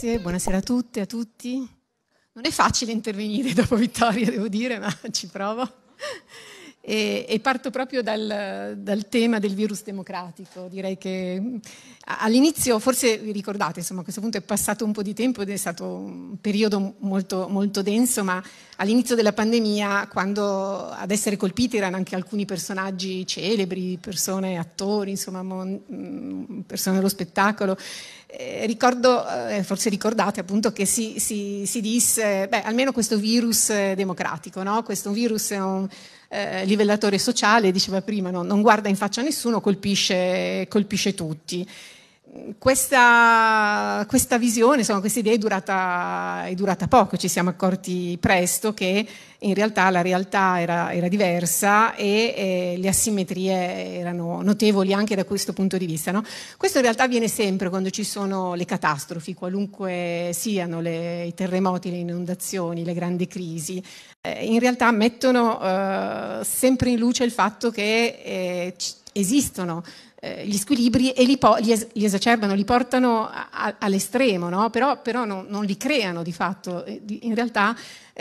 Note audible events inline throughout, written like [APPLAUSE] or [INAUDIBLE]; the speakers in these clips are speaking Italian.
grazie, buonasera a tutte e a tutti. Non è facile intervenire [LAUGHS] dopo Vittoria, devo dire, ma ci provo. E, e parto proprio dal, dal, tema del virus democratico. Direi che all'inizio, forse vi ricordate, insomma, a questo punto è passato un po' di tempo ed è stato un periodo molto, molto denso, ma all'inizio della pandemia, quando ad essere colpiti erano anche alcuni personaggi celebri, persone, attori, insomma, mon, mm, persone dello spettacolo. Eh, ricordo, eh, forse ricordate appunto che si, si, si disse, beh, almeno questo virus democratico, no? questo virus è un eh, livellatore sociale, diceva prima, no? non guarda in faccia a nessuno, colpisce, colpisce tutti questa, questa, visione, insomma, questa idea è durata, è durata, poco, ci siamo accorti presto che in realtà la realtà era, era diversa e eh, le asimmetrie erano notevoli anche da questo punto di vista. No? Questo in realtà avviene sempre quando ci sono le catastrofi, qualunque siano le, i terremoti, le inondazioni, le grandi crisi. Eh, in realtà mettono eh, sempre in luce il fatto che eh, esistono eh, gli squilibri e li, po- li, es- li esacerbano, li portano a- all'estremo, no? però, però non, non, li creano di fatto, eh, in realtà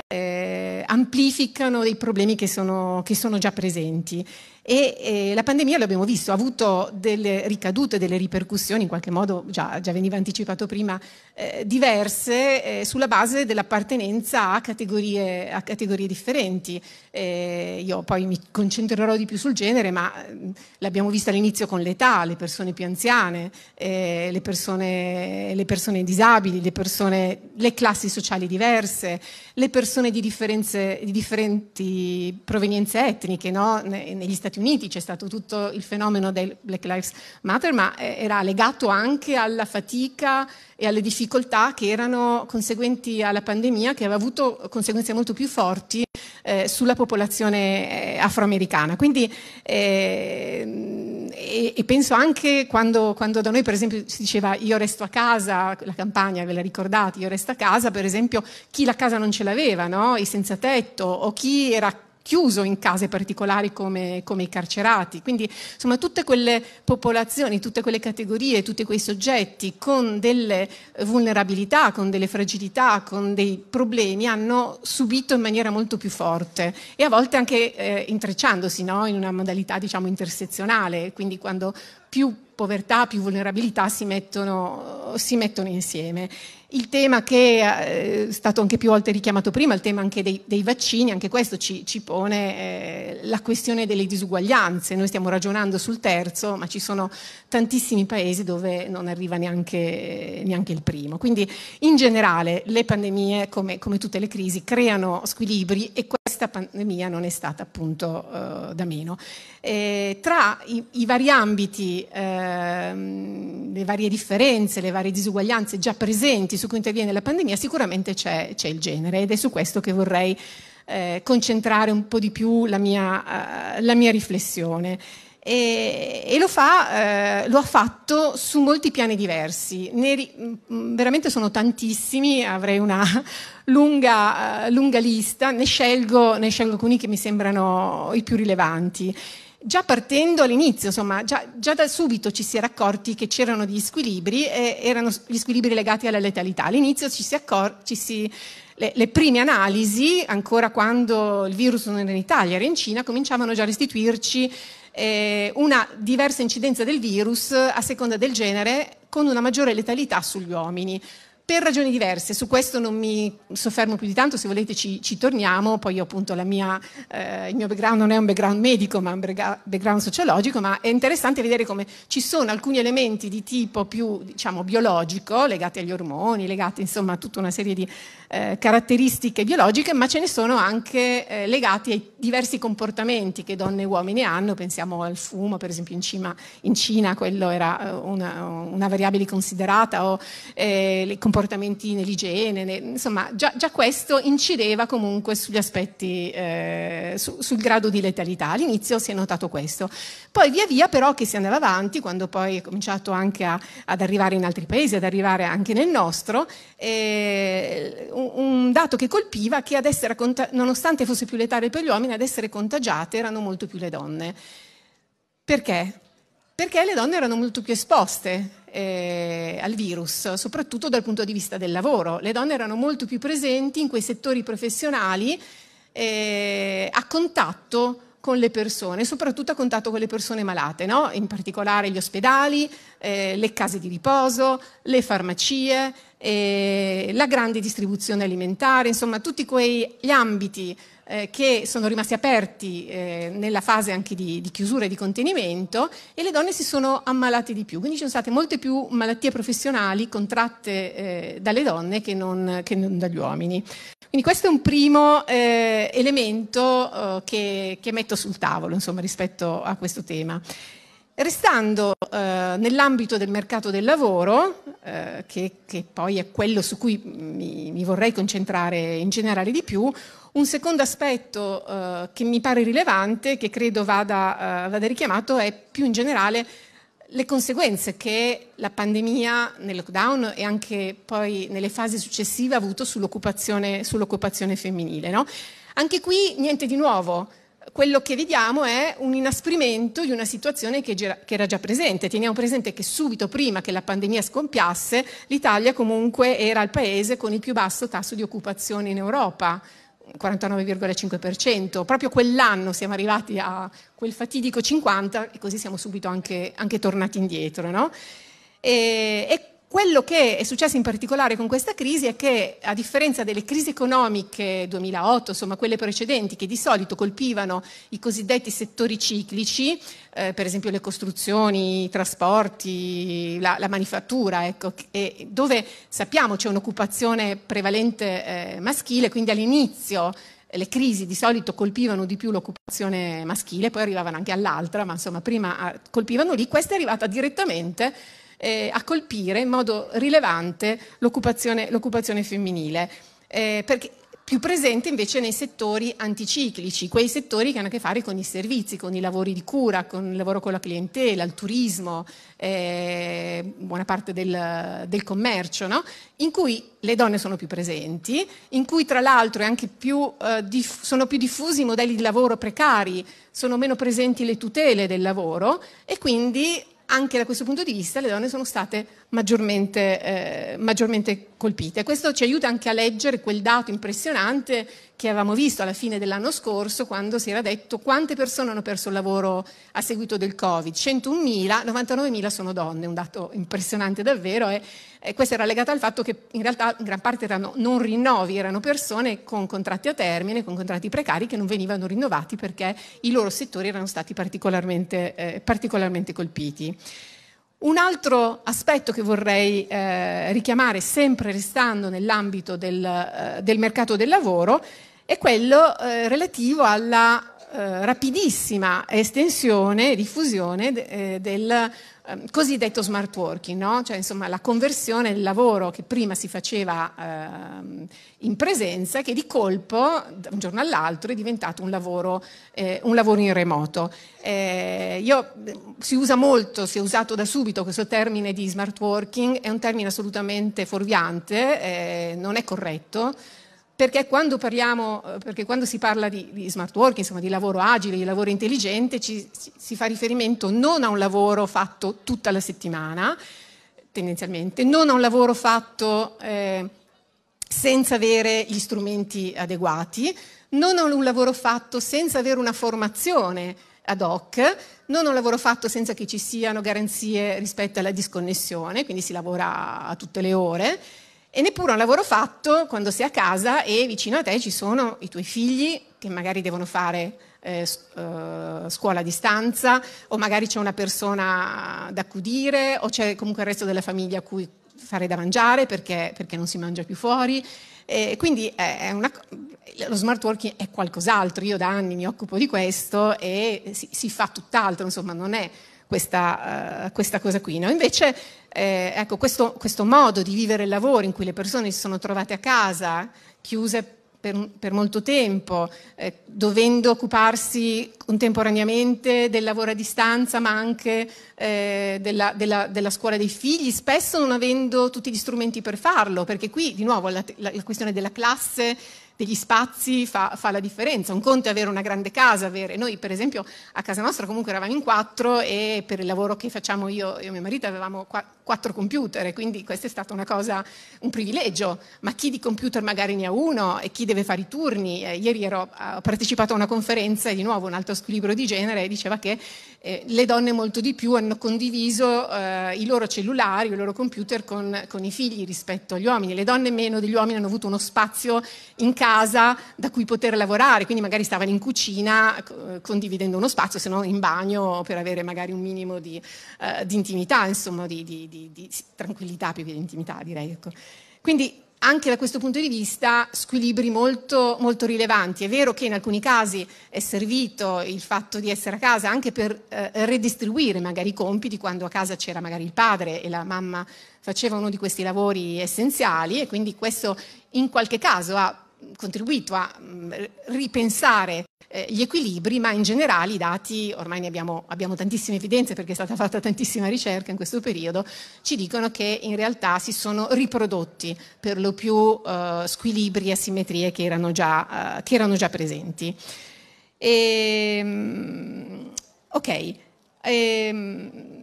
eh, amplificano dei problemi che sono, che sono già presenti e eh, la pandemia, l'abbiamo visto, ha avuto delle ricadute, delle ripercussioni, in qualche modo già, già veniva anticipato prima, eh, diverse eh, sulla base dell'appartenenza a categorie, a categorie differenti. Eh, io poi mi concentrerò di più sul genere, ma eh, l'abbiamo visto all'inizio con l'età, le persone più anziane, eh, le persone, le, persone, disabili, le, persone, le classi sociali diverse, le persone di, di differenti provenienze etniche, no? negli Stati Uniti Uniti c'è stato tutto il fenomeno del Black Lives Matter, ma eh, era legato anche alla fatica e alle difficoltà che erano conseguenti alla pandemia, che aveva avuto conseguenze molto più forti eh, sulla popolazione eh, afroamericana. Quindi, eh, e, e, penso anche quando, quando, da noi, per esempio, si diceva io resto a casa, la campagna ve la ricordate, io resto a casa, per esempio, chi la casa non ce l'aveva, no? i senza tetto o chi era chiuso in case particolari come, come i carcerati. Quindi insomma tutte quelle popolazioni, tutte quelle categorie, tutti quei soggetti con delle vulnerabilità, con delle fragilità, con dei problemi hanno subito in maniera molto più forte e a volte anche eh, intrecciandosi no? in una modalità diciamo intersezionale, quindi quando più povertà, più vulnerabilità si mettono, si mettono insieme. Il tema che eh, è stato anche più volte richiamato prima, il tema anche dei, dei vaccini, anche questo ci, ci pone eh, la questione delle disuguaglianze. Noi stiamo ragionando sul terzo, ma ci sono tantissimi paesi dove non arriva neanche, neanche il primo. Quindi in generale le pandemie, come, come, tutte le crisi, creano squilibri e questa pandemia non è stata appunto eh, da meno. Eh, tra i, i, vari ambiti, ehm, le varie differenze, le varie disuguaglianze già presenti, su cui interviene la pandemia, sicuramente c'è, c'è il genere ed è su questo che vorrei eh, concentrare un po' di più la mia, eh, la mia riflessione. E, e lo, fa, eh, lo, ha fatto su molti piani diversi, ne, mm, mm, veramente sono tantissimi, avrei una [LAUGHS] lunga, eh, lunga lista, ne scelgo, ne scelgo alcuni che mi sembrano i più rilevanti già partendo all'inizio, insomma, già, già, da subito ci si era accorti che c'erano degli squilibri e erano gli squilibri legati alla letalità. All'inizio ci si accor- le, le, prime analisi, ancora quando il virus non era in Italia, era in Cina, cominciavano già a restituirci eh, una diversa incidenza del virus a seconda del genere con una maggiore letalità sugli uomini per ragioni diverse, su questo non mi soffermo più di tanto, se volete ci, ci torniamo, poi io appunto mia, eh, il mio background non è un background medico ma un background sociologico, ma è interessante vedere come ci sono alcuni elementi di tipo più diciamo, biologico, legati agli ormoni, legati insomma a tutta una serie di eh, caratteristiche biologiche, ma ce ne sono anche eh, legati ai diversi comportamenti che donne e uomini hanno, pensiamo al fumo per esempio in, Cima, in Cina, quello era eh, una, una variabile considerata, o eh, comportamenti comportamenti nell'igiene, ne, insomma già, già, questo incideva comunque sugli aspetti, eh, su, sul grado di letalità. All'inizio si è notato questo. Poi via via però che si andava avanti, quando poi è cominciato anche a, ad arrivare in altri paesi, ad arrivare anche nel nostro, eh, un, un, dato che colpiva che ad essere, nonostante fosse più letale per gli uomini, ad essere contagiate erano molto più le donne. Perché? Perché le donne erano molto più esposte eh, al virus, soprattutto dal punto di vista del lavoro. Le donne erano molto più presenti in quei settori professionali eh, a contatto con le persone, soprattutto a contatto con le persone malate, no? in particolare gli ospedali, eh, le case di riposo, le farmacie, eh, la grande distribuzione alimentare, insomma tutti quegli ambiti eh, che sono rimasti aperti eh, nella fase anche di, di chiusura e di contenimento e le donne si sono ammalate di più, quindi ci sono state molte più malattie professionali contratte eh, dalle donne che non, che non, dagli uomini. Quindi questo è un primo eh, elemento eh, che, che metto sul tavolo insomma, rispetto a questo tema. Restando eh, nell'ambito del mercato del lavoro, eh, che, che, poi è quello su cui mi, mi, vorrei concentrare in generale di più, un secondo aspetto eh, che mi pare rilevante, che credo vada, eh, vada richiamato, è più in generale le conseguenze che la pandemia nel lockdown e anche poi nelle fasi successive ha avuto sull'occupazione, sull'occupazione femminile. No? Anche qui niente di nuovo, quello che vediamo è un inasprimento di una situazione che, era già presente. Teniamo presente che subito prima che la pandemia scompiasse, l'Italia comunque era il paese con il più basso tasso di occupazione in Europa. 49,5%. Proprio quell'anno siamo arrivati a quel fatidico 50% e così siamo subito anche, anche tornati indietro. No? E, e, quello che è successo in particolare con questa crisi è che, a differenza delle crisi economiche 2008, insomma quelle precedenti, che di solito colpivano i cosiddetti settori ciclici, eh, per esempio le costruzioni, i trasporti, la, la manifattura, ecco, dove sappiamo c'è un'occupazione prevalente eh, maschile, quindi all'inizio eh, le crisi di solito colpivano di più l'occupazione maschile, poi arrivavano anche all'altra, ma insomma prima ah, colpivano lì, questa è arrivata direttamente eh, a colpire in modo rilevante l'occupazione, l'occupazione femminile, eh, perché più presente invece nei settori anticiclici, quei settori che hanno a che fare con i servizi, con i lavori di cura, con il lavoro con la clientela, il turismo, eh, buona parte del, del commercio, no? in cui le donne sono più presenti, in cui tra l'altro più, eh, diff- sono più diffusi i modelli di lavoro precari, sono meno presenti le tutele del lavoro e quindi anche da questo punto di vista le donne sono state maggiormente, eh, maggiormente colpite. Questo ci aiuta anche a leggere quel dato impressionante che avevamo visto alla fine dell'anno scorso quando si era detto quante persone hanno perso il lavoro a seguito del Covid. 101.000, 99.000 sono donne, un dato impressionante davvero e, e questo era legato al fatto che in realtà in gran parte erano non rinnovi, erano persone con contratti a termine, con contratti precari che non venivano rinnovati perché i loro settori erano stati particolarmente, eh, particolarmente colpiti. Un altro aspetto che vorrei eh, richiamare, sempre restando nell'ambito del, eh, del mercato del lavoro, è quello eh, relativo alla eh, rapidissima estensione e diffusione eh, del ehm, cosiddetto smart working, no? cioè insomma la conversione del lavoro che prima si faceva ehm, in presenza che di colpo da un giorno all'altro è diventato un lavoro, eh, un lavoro in remoto. Eh, io, si usa molto, si è usato da subito questo termine di smart working, è un termine assolutamente fuorviante, non è corretto perché quando, parliamo, eh, perché quando si parla di, di, smart work, insomma di lavoro agile, di lavoro intelligente, ci, si fa riferimento non a un lavoro fatto tutta la settimana, tendenzialmente, non a un lavoro fatto eh, senza avere gli strumenti adeguati, non a un lavoro fatto senza avere una formazione ad hoc, non a un lavoro fatto senza che ci siano garanzie rispetto alla disconnessione, quindi si lavora a tutte le ore, e neppure un lavoro fatto quando sei a casa e vicino a te ci sono i tuoi figli che magari devono fare eh, eh, scuola a distanza o magari c'è una persona da accudire o c'è comunque il resto della famiglia a cui fare da mangiare perché, perché non si mangia più fuori. E quindi una, lo smart working è qualcos'altro, io da anni mi occupo di questo e si, si fa tutt'altro, insomma non è questa, uh, questa cosa qui. No? Invece eh, ecco, questo, questo, modo di vivere il lavoro in cui le persone si sono trovate a casa, chiuse per, per molto tempo, eh, dovendo occuparsi contemporaneamente del lavoro a distanza, ma anche eh, della, della, della, scuola dei figli, spesso non avendo tutti gli strumenti per farlo, perché qui di nuovo la, la, la questione della classe degli spazi fa, fa, la differenza. Un conto è avere una grande casa, avere. Noi, per esempio, a casa nostra comunque eravamo in quattro e per il lavoro che facciamo io e mio marito avevamo quattro computer, quindi questa è stata una cosa, un privilegio. Ma chi di computer magari ne ha uno e chi deve fare i turni? Eh, ieri ero, eh, ho partecipato a una conferenza e di nuovo un altro squilibrio di genere diceva che eh, le donne molto di più hanno condiviso eh, i loro cellulari, i loro computer con, con i figli rispetto agli uomini. Le donne meno degli uomini hanno avuto uno spazio in casa casa da cui poter lavorare, quindi magari stavano in cucina condividendo uno spazio, se no in bagno per avere magari un minimo di, eh, di intimità, insomma di, di, di, tranquillità più che di intimità direi. Ecco. Quindi anche da questo punto di vista squilibri molto, molto, rilevanti. È vero che in alcuni casi è servito il fatto di essere a casa anche per eh, redistribuire magari i compiti quando a casa c'era magari il padre e la mamma faceva uno di questi lavori essenziali e quindi questo in qualche caso ha contribuito a mm, ripensare eh, gli equilibri, ma in generale i dati, ormai ne abbiamo, abbiamo, tantissime evidenze perché è stata fatta tantissima ricerca in questo periodo, ci dicono che in realtà si sono riprodotti per lo più uh, squilibri e asimmetrie che erano già, uh, che erano già presenti. E, ehm, ok. E, ehm,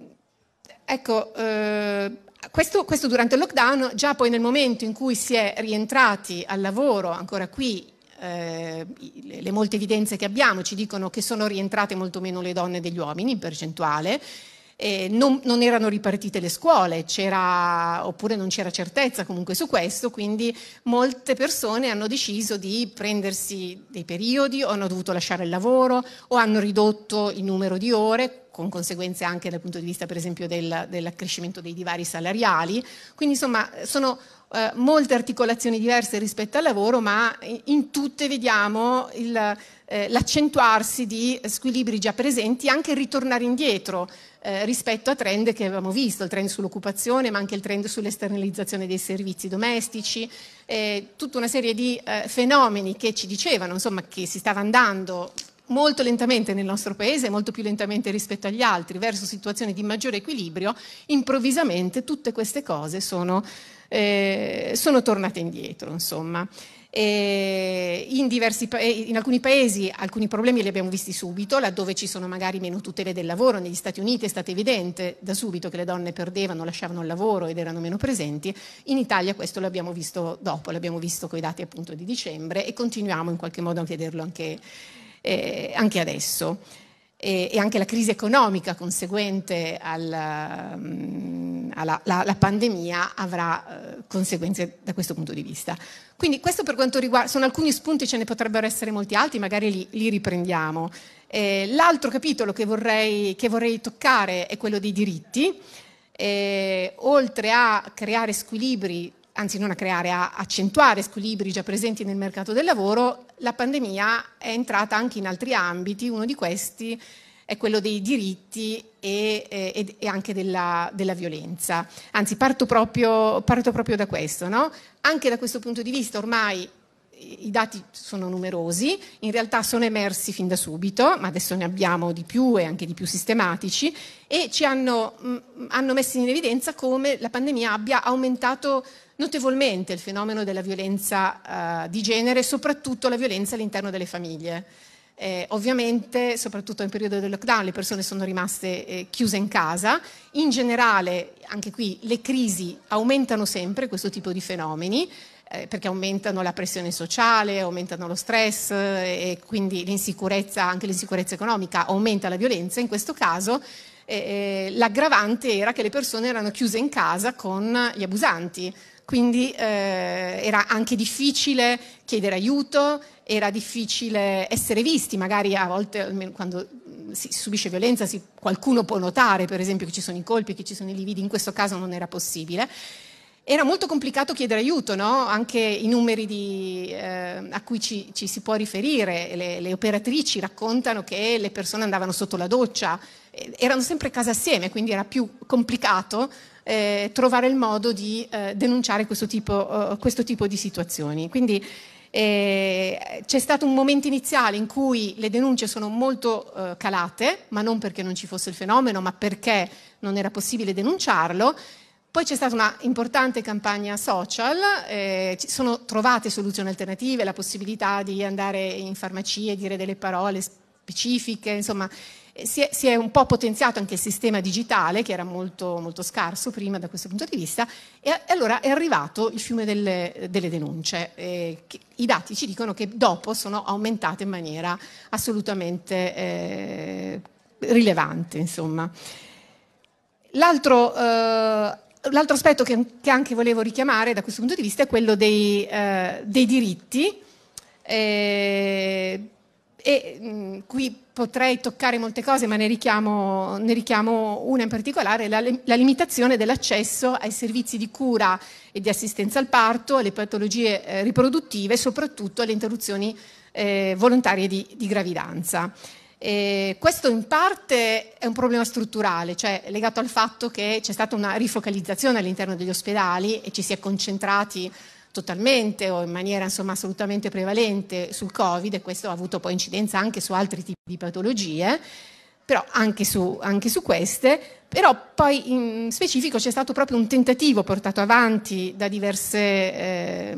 Ecco, eh, questo, questo, durante il lockdown, già poi nel momento in cui si è rientrati al lavoro, ancora qui eh, le, le molte evidenze che abbiamo ci dicono che sono rientrate molto meno le donne degli uomini in percentuale, eh, non, non, erano ripartite le scuole, oppure non c'era certezza comunque su questo, quindi molte persone hanno deciso di prendersi dei periodi o hanno dovuto lasciare il lavoro o hanno ridotto il numero di ore con conseguenze anche dal punto di vista per esempio del, dell'accrescimento dei divari salariali. Quindi insomma sono eh, molte articolazioni diverse rispetto al lavoro, ma in tutte vediamo il, eh, l'accentuarsi di squilibri già presenti, anche il ritornare indietro. Eh, rispetto a trend che avevamo visto, il trend sull'occupazione, ma anche il trend sull'esternalizzazione dei servizi domestici, eh, tutta una serie di eh, fenomeni che ci dicevano insomma, che si stava andando molto lentamente nel nostro paese, molto più lentamente rispetto agli altri, verso situazioni di maggiore equilibrio, improvvisamente tutte queste cose sono, eh, sono tornate indietro. Insomma. Eh, in, diversi, eh, in, alcuni paesi alcuni problemi li abbiamo visti subito, laddove ci sono magari meno tutele del lavoro, negli Stati Uniti è stato evidente da subito che le donne perdevano, lasciavano il lavoro ed erano meno presenti, in Italia questo l'abbiamo visto dopo, l'abbiamo visto con i dati appunto di dicembre e continuiamo in qualche modo a vederlo anche, eh, anche adesso e, e anche la crisi economica conseguente alla, mm, alla la, la pandemia avrà eh, conseguenze da questo punto di vista. Quindi questo per quanto riguarda, sono alcuni spunti, ce ne potrebbero essere molti altri, magari li, li riprendiamo. Eh, l'altro capitolo che vorrei, che vorrei toccare è quello dei diritti. Eh, oltre a creare squilibri anzi non a creare, a accentuare squilibri già presenti nel mercato del lavoro, la pandemia è entrata anche in altri ambiti, uno di questi è quello dei diritti e, e, e anche della, della, violenza. Anzi, parto proprio, parto proprio da questo. No? Anche da questo punto di vista ormai i dati sono numerosi, in realtà sono emersi fin da subito, ma adesso ne abbiamo di più e anche di più sistematici, e ci hanno, mh, hanno messo in evidenza come la pandemia abbia aumentato notevolmente il fenomeno della violenza eh, di genere, soprattutto la violenza all'interno delle famiglie. Eh, ovviamente, soprattutto nel periodo del lockdown, le persone sono rimaste eh, chiuse in casa. In generale, anche qui, le crisi aumentano sempre questo tipo di fenomeni. Eh, perché aumentano la pressione sociale, aumentano lo stress eh, e quindi l'insicurezza, anche l'insicurezza economica, aumenta la violenza. In questo caso eh, l'aggravante era che le persone erano chiuse in casa con gli abusanti, quindi eh, era anche difficile chiedere aiuto, era difficile essere visti, magari a volte quando mm, si subisce violenza si, qualcuno può notare per esempio che ci sono i colpi, che ci sono i lividi, in questo caso non era possibile. Era molto complicato chiedere aiuto, no? anche i numeri di, eh, a cui ci, ci, si può riferire, le, le operatrici raccontano che le persone andavano sotto la doccia, eh, erano sempre casa assieme, quindi era più complicato eh, trovare il modo di eh, denunciare questo tipo, eh, questo tipo, di situazioni. Quindi eh, c'è stato un momento iniziale in cui le denunce sono molto eh, calate, ma non perché non ci fosse il fenomeno, ma perché non era possibile denunciarlo. Poi c'è stata una importante campagna social, eh, sono trovate soluzioni alternative, la possibilità di andare in farmacie, dire delle parole, specifiche, insomma eh, si è, si è, un po' potenziato anche il sistema digitale che era molto, molto scarso prima da questo punto di vista e, e allora è arrivato il fiume delle, delle denunce. Eh, che, I dati ci dicono che dopo sono aumentate in maniera assolutamente eh, rilevante. Insomma. L'altro, eh, l'altro aspetto che, che, anche volevo richiamare da questo punto di vista è quello dei, eh, dei diritti eh, e mh, mm, qui potrei toccare molte cose, ma ne richiamo, ne richiamo una in particolare, la, la, limitazione dell'accesso ai servizi di cura e di assistenza al parto, alle patologie eh, riproduttive, soprattutto alle interruzioni eh, volontarie di, di gravidanza. E questo in parte è un problema strutturale, cioè legato al fatto che c'è stata una rifocalizzazione all'interno degli ospedali e ci si è concentrati totalmente o in maniera insomma, assolutamente prevalente sul Covid e questo ha avuto poi incidenza anche su altri tipi di patologie, però anche su, anche su queste, però poi in specifico c'è stato proprio un tentativo portato avanti da diverse eh,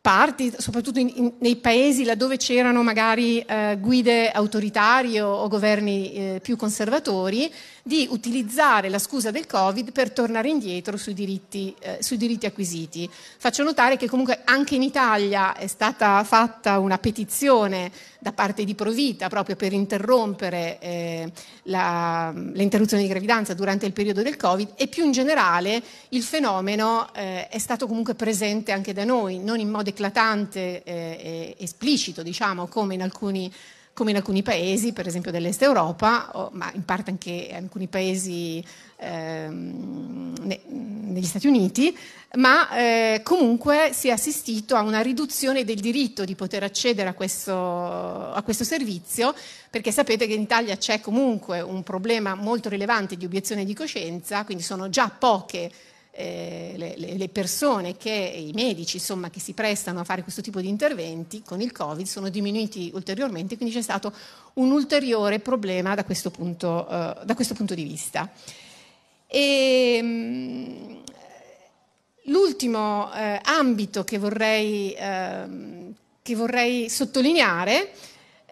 parti, soprattutto in, in, nei paesi laddove c'erano magari eh, guide autoritarie o, o governi eh, più conservatori, di utilizzare la scusa del Covid per tornare indietro sui diritti, eh, sui diritti acquisiti. Faccio notare che comunque anche in Italia è stata fatta una petizione da parte di Provita proprio per interrompere eh, la, mm, l'interruzione di gravidanza durante il periodo del Covid e più in generale il fenomeno eh, è stato comunque presente anche da noi, non in modo eclatante eh, e esplicito, diciamo, come in alcuni come in alcuni paesi, per esempio dell'Est Europa, ma in parte anche in alcuni paesi ehm, negli Stati Uniti, ma eh, comunque si è assistito a una riduzione del diritto di poter accedere a questo, a questo servizio, perché sapete che in Italia c'è comunque un problema molto rilevante di obiezione di coscienza, quindi sono già poche eh, le, le, persone che, i medici insomma, che si prestano a fare questo tipo di interventi con il Covid sono diminuiti ulteriormente, quindi c'è stato un ulteriore problema da questo punto, eh, da questo punto di vista. E, ehm, l'ultimo eh, ambito che vorrei, ehm, che vorrei sottolineare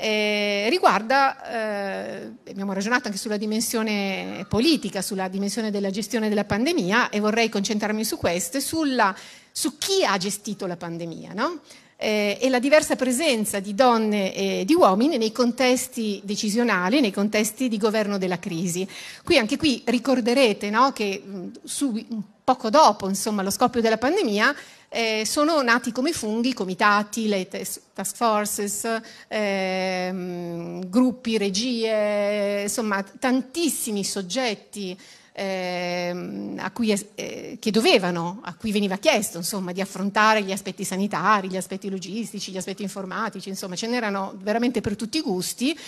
eh, riguarda, eh, abbiamo ragionato anche sulla dimensione politica, sulla dimensione della gestione della pandemia e vorrei concentrarmi su questo sulla, su chi ha gestito la pandemia. No? eh, e la diversa presenza di donne e di uomini nei contesti decisionali, nei contesti di governo della crisi. Qui anche qui ricorderete no, che mm, su, poco dopo insomma, lo scoppio della pandemia eh, sono nati come funghi comitati, le task forces, ehm, gruppi, regie, insomma tantissimi soggetti Ehm, a cui eh, che dovevano, a cui veniva chiesto insomma, di affrontare gli aspetti sanitari, gli aspetti logistici, gli aspetti informatici, insomma ce n'erano veramente per tutti i gusti.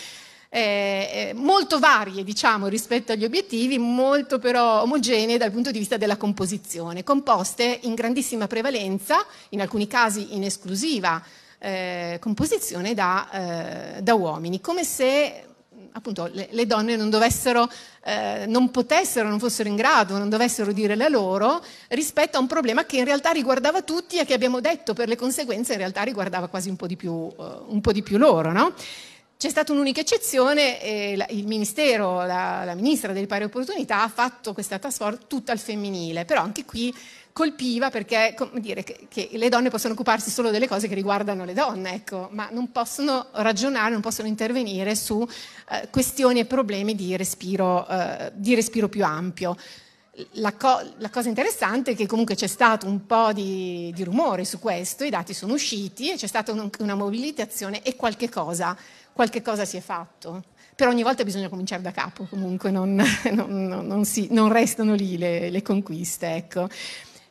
Eh, eh, molto varie diciamo, rispetto agli obiettivi, molto però omogenee dal punto di vista della composizione, composte in grandissima prevalenza, in alcuni casi in esclusiva eh, composizione da, eh, da uomini, come se appunto le, le donne non dovessero, eh, non potessero, non fossero in grado, non dovessero dire la loro rispetto a un problema che in realtà riguardava tutti e che abbiamo detto per le conseguenze in realtà riguardava quasi un po' di più, uh, un po di più loro, no? C'è stata un'unica eccezione, eh, la, il Ministero, la, la, Ministra delle Pari Opportunità ha fatto questa task force tutta al femminile, però anche qui colpiva perché dire, che, che, le donne possono occuparsi solo delle cose che riguardano le donne, ecco, ma non possono ragionare, non possono intervenire su eh, questioni e problemi di respiro, eh, di respiro più ampio. La, co- la, cosa interessante è che comunque c'è stato un po' di, di rumore su questo, i dati sono usciti e c'è stata un, una mobilitazione e qualche cosa, qualche cosa si è fatto però ogni volta bisogna cominciare da capo, comunque non, [LAUGHS] non, non, si, non restano lì le, le conquiste. Ecco.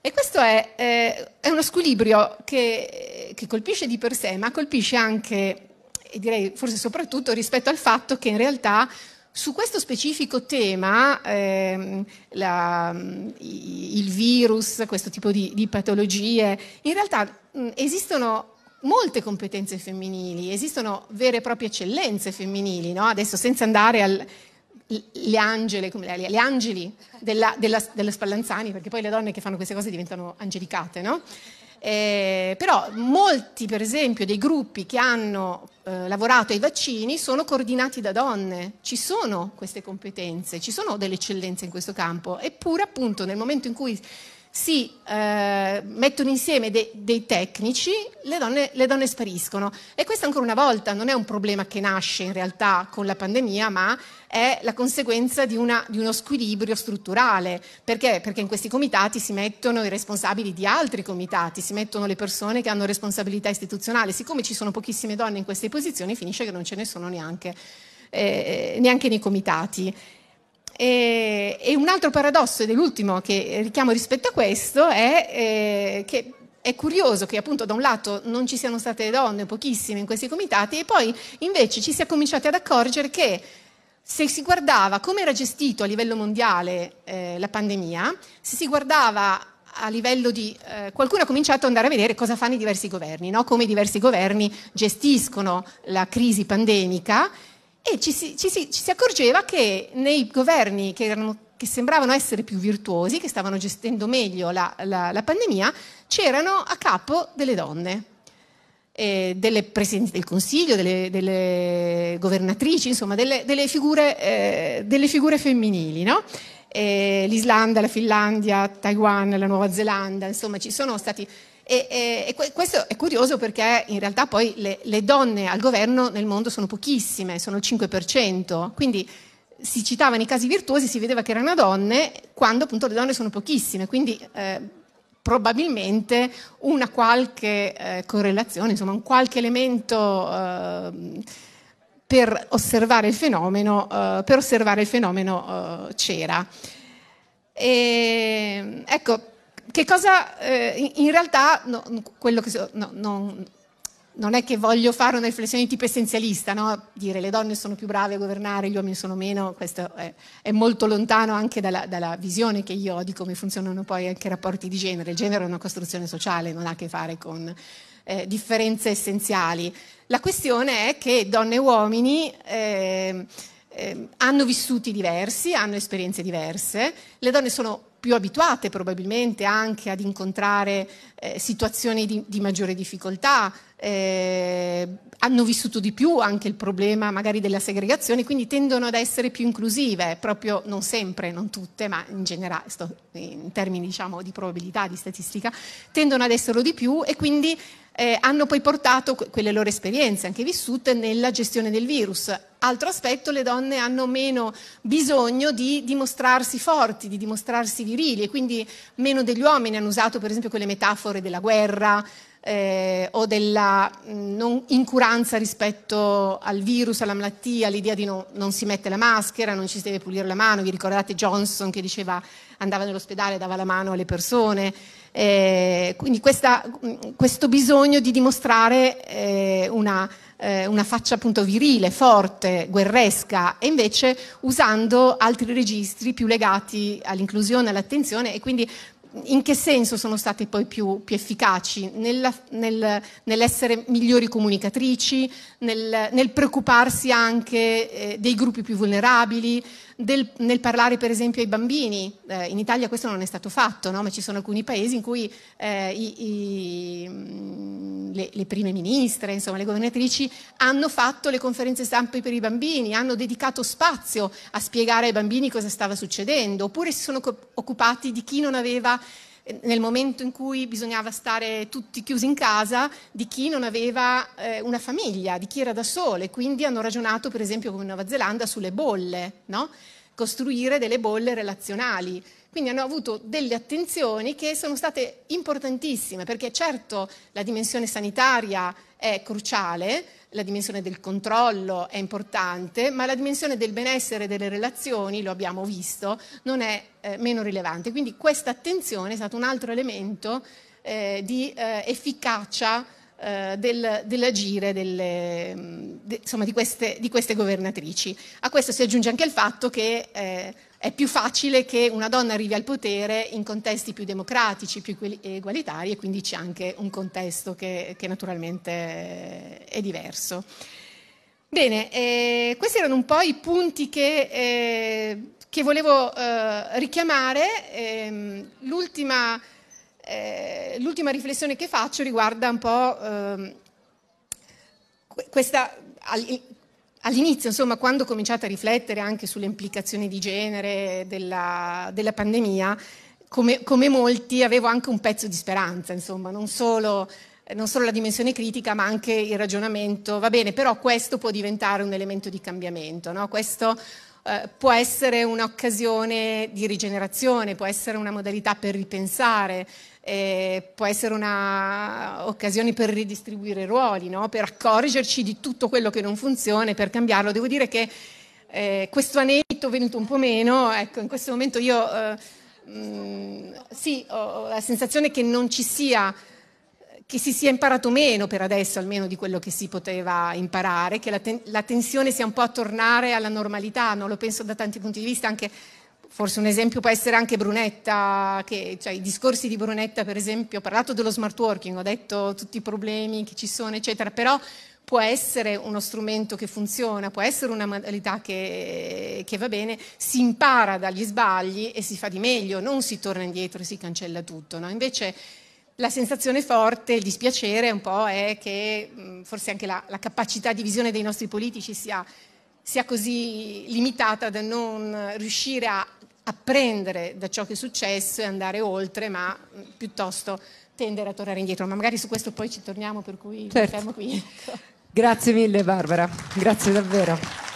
E questo è, eh, è uno squilibrio che, che, colpisce di per sé, ma colpisce anche, e direi forse soprattutto, rispetto al fatto che in realtà su questo specifico tema, ehm, la, il virus, questo tipo di, di patologie, in realtà mh, mm, esistono molte competenze femminili, esistono vere e proprie eccellenze femminili, no? adesso senza andare al le angele, come le, le angeli della, della, della, Spallanzani, perché poi le donne che fanno queste cose diventano angelicate, no? Eh, però molti, per esempio, dei gruppi che hanno eh, lavorato ai vaccini sono coordinati da donne, ci sono queste competenze, ci sono delle eccellenze in questo campo, eppure appunto nel momento in cui si eh, mettono insieme de- dei tecnici, le donne, le donne, spariscono. E questo ancora una volta non è un problema che nasce in realtà con la pandemia, ma è la conseguenza di, una, di uno squilibrio strutturale. Perché? Perché in questi comitati si mettono i responsabili di altri comitati, si mettono le persone che hanno responsabilità istituzionale. Siccome ci sono pochissime donne in queste posizioni, finisce che non ce ne sono neanche, eh, neanche nei comitati. E, e un altro paradosso, ed è l'ultimo che richiamo rispetto a questo, è eh, che è curioso che appunto da un lato non ci siano state donne, pochissime in questi comitati, e poi invece ci si è cominciati ad accorgere che se si guardava come era gestito a livello mondiale eh, la pandemia, se si guardava a livello di... Eh, qualcuno ha cominciato ad andare a vedere cosa fanno i diversi governi, no? come i diversi governi gestiscono la crisi pandemica e ci si, ci, si, ci si, accorgeva che nei governi che, erano, che, sembravano essere più virtuosi, che stavano gestendo meglio la, la, la pandemia, c'erano a capo delle donne, eh, delle presidenti del Consiglio, delle, delle governatrici, insomma delle, delle, figure, eh, delle figure, femminili. No? Eh, L'Islanda, la Finlandia, Taiwan, la Nuova Zelanda, insomma ci sono stati e, e, e, questo è curioso perché in realtà poi le, le, donne al governo nel mondo sono pochissime, sono il 5%, quindi si citavano i casi virtuosi, si vedeva che erano donne, quando appunto le donne sono pochissime, quindi eh, probabilmente una qualche eh, correlazione, insomma un qualche elemento eh, per osservare il fenomeno, eh, per osservare il fenomeno eh, c'era. E, ecco, che cosa eh, in realtà no, quello che so, no, non, non è che voglio fare una riflessione di tipo essenzialista, no? dire le donne sono più brave a governare, gli uomini sono meno, questo è, è molto lontano anche dalla, dalla, visione che io ho di come funzionano poi anche i rapporti di genere. Il genere è una costruzione sociale, non ha a che fare con eh, differenze essenziali. La questione è che donne e uomini... Eh, eh, hanno vissuti diversi, hanno esperienze diverse, le donne sono più abituate probabilmente anche ad incontrare eh, situazioni di, di, maggiore difficoltà, eh, hanno vissuto di più anche il problema magari della segregazione, quindi tendono ad essere più inclusive, proprio non sempre, non tutte, ma in generale, in termini diciamo, di probabilità, di statistica, tendono ad esserlo di più e quindi eh, hanno poi portato quelle loro esperienze, anche vissute, nella gestione del virus. Altro aspetto, le donne hanno meno bisogno di dimostrarsi forti, di dimostrarsi virili e quindi meno degli uomini hanno usato per esempio quelle metafore della guerra, eh, o della non incuranza rispetto al virus, alla malattia, l'idea di no, non si mette la maschera, non ci si deve pulire la mano. Vi ricordate Johnson che diceva andava nell'ospedale e dava la mano alle persone? Eh, quindi questa, mm, questo bisogno di dimostrare eh, una, eh, una, faccia appunto virile, forte, guerresca, e invece usando altri registri più legati all'inclusione, all'attenzione e quindi mm, in che senso sono state poi più, più efficaci? Nella, nel, nell'essere migliori comunicatrici, nel, nel preoccuparsi anche eh, dei gruppi più vulnerabili, del, nel parlare per esempio ai bambini. Eh, in Italia questo non è stato fatto, no? ma ci sono alcuni paesi in cui eh, i, i, mm, le, le, prime ministre, insomma le governatrici, hanno fatto le conferenze stampa per i bambini, hanno dedicato spazio a spiegare ai bambini cosa stava succedendo, oppure si sono occupati di chi non aveva eh, nel momento in cui bisognava stare tutti chiusi in casa, di chi non aveva eh, una famiglia, di chi era da sole. Quindi hanno ragionato, per esempio, come in Nuova Zelanda, sulle bolle, no? costruire delle bolle relazionali. Quindi hanno avuto delle attenzioni che sono state importantissime, perché certo la dimensione sanitaria è cruciale, la dimensione del controllo è importante, ma la dimensione del benessere delle relazioni, lo abbiamo visto, non è eh, meno rilevante. Quindi questa attenzione è stato un altro elemento eh, di eh, efficacia eh, del, dell'agire delle, mm, de, insomma, di, queste, di, queste, governatrici. A questo si aggiunge anche il fatto che eh, è più facile che una donna arrivi al potere in contesti più democratici, più egualitari e quindi c'è anche un contesto che, che naturalmente è diverso. Bene, eh, questi erano un po' i punti che, eh, che volevo eh, richiamare. Ehm, l'ultima, eh, l'ultima, riflessione che faccio riguarda un po' ehm, questa, all'inizio, insomma, quando cominciate a riflettere anche sulle implicazioni di genere della, della pandemia, come, come, molti avevo anche un pezzo di speranza, insomma, non solo, non solo, la dimensione critica, ma anche il ragionamento, va bene, però questo può diventare un elemento di cambiamento, no? questo eh, può essere un'occasione di rigenerazione, può essere una modalità per ripensare, eh, può essere un'occasione per ridistribuire ruoli, no? per accorgerci di tutto quello che non funziona e per cambiarlo. Devo dire che eh, questo anelito è venuto un po' meno, ecco, in questo momento io eh, mh, mm, sì, ho la sensazione che non ci sia che si sia imparato meno per adesso almeno di quello che si poteva imparare, che la, ten- la tensione sia un po' a tornare alla normalità, no? lo penso da tanti punti di vista anche Forse un esempio può essere anche Brunetta, che, cioè, i discorsi di Brunetta per esempio, ho parlato dello smart working, ho detto tutti i problemi che ci sono eccetera, però può essere uno strumento che funziona, può essere una modalità che, che, va bene, si impara dagli sbagli e si fa di meglio, non si torna indietro e si cancella tutto. No? Invece la sensazione forte, il dispiacere un po' è che forse anche la, la, capacità di visione dei nostri politici sia, sia così limitata da non riuscire a apprendere da ciò che è successo e andare oltre, ma mm, piuttosto tendere a tornare indietro. Ma magari su questo poi ci torniamo, per cui certo. fermo qui. Grazie mille Barbara, grazie davvero.